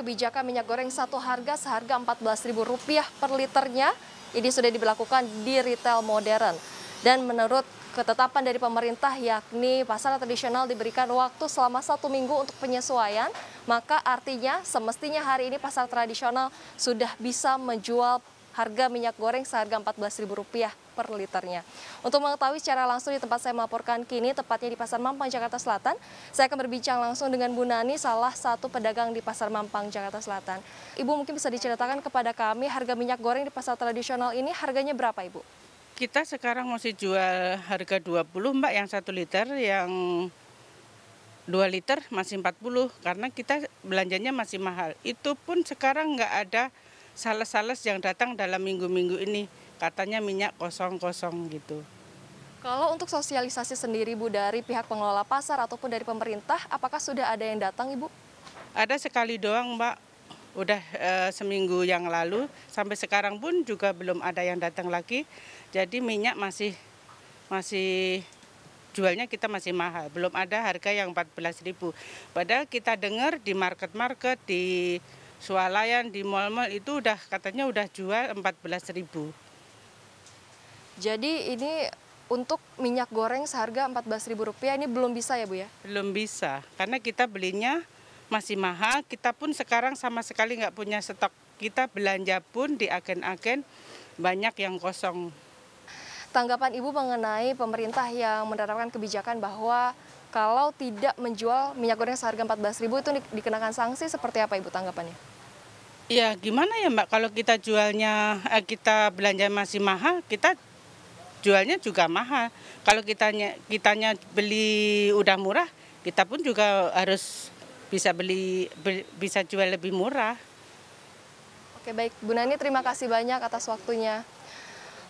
kebijakan minyak goreng satu harga seharga Rp14.000 per liternya ini sudah diberlakukan di retail modern. Dan menurut ketetapan dari pemerintah yakni pasar tradisional diberikan waktu selama satu minggu untuk penyesuaian, maka artinya semestinya hari ini pasar tradisional sudah bisa menjual harga minyak goreng seharga Rp14.000 per liternya. Untuk mengetahui secara langsung di tempat saya melaporkan kini, tepatnya di Pasar Mampang, Jakarta Selatan, saya akan berbincang langsung dengan Bu Nani, salah satu pedagang di Pasar Mampang, Jakarta Selatan. Ibu mungkin bisa diceritakan kepada kami harga minyak goreng di pasar tradisional ini harganya berapa Ibu? Kita sekarang masih jual harga 20 Mbak yang 1 liter, yang 2 liter masih 40 karena kita belanjanya masih mahal. Itu pun sekarang nggak ada sales-sales yang datang dalam minggu-minggu ini. Katanya minyak kosong-kosong gitu. Kalau untuk sosialisasi sendiri Bu dari pihak pengelola pasar ataupun dari pemerintah, apakah sudah ada yang datang Ibu? Ada sekali doang Mbak, udah e, seminggu yang lalu sampai sekarang pun juga belum ada yang datang lagi. Jadi minyak masih masih jualnya kita masih mahal, belum ada harga yang 14.000. Padahal kita dengar di market-market di swalayan di mal-mal itu udah katanya udah jual 14.000. Jadi ini untuk minyak goreng seharga rp rupiah ini belum bisa ya Bu ya? Belum bisa, karena kita belinya masih mahal, kita pun sekarang sama sekali nggak punya stok. Kita belanja pun di agen-agen banyak yang kosong. Tanggapan Ibu mengenai pemerintah yang menerapkan kebijakan bahwa kalau tidak menjual minyak goreng seharga 14.000 itu dikenakan sanksi seperti apa Ibu tanggapannya? Ya gimana ya Mbak, kalau kita jualnya, eh, kita belanja masih mahal, kita jualnya juga mahal. Kalau kitanya, kitanya beli udah murah, kita pun juga harus bisa beli, bisa jual lebih murah. Oke baik, Bu Nani terima kasih banyak atas waktunya.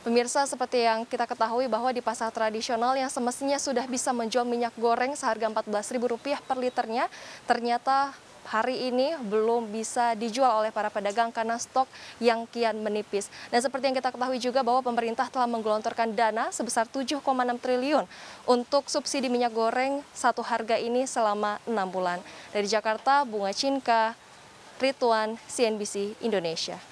Pemirsa, seperti yang kita ketahui bahwa di pasar tradisional yang semestinya sudah bisa menjual minyak goreng seharga Rp14.000 per liternya, ternyata hari ini belum bisa dijual oleh para pedagang karena stok yang kian menipis. Dan seperti yang kita ketahui juga bahwa pemerintah telah menggelontorkan dana sebesar 7,6 triliun untuk subsidi minyak goreng satu harga ini selama enam bulan. Dari Jakarta, Bunga Cinka, Rituan, CNBC Indonesia.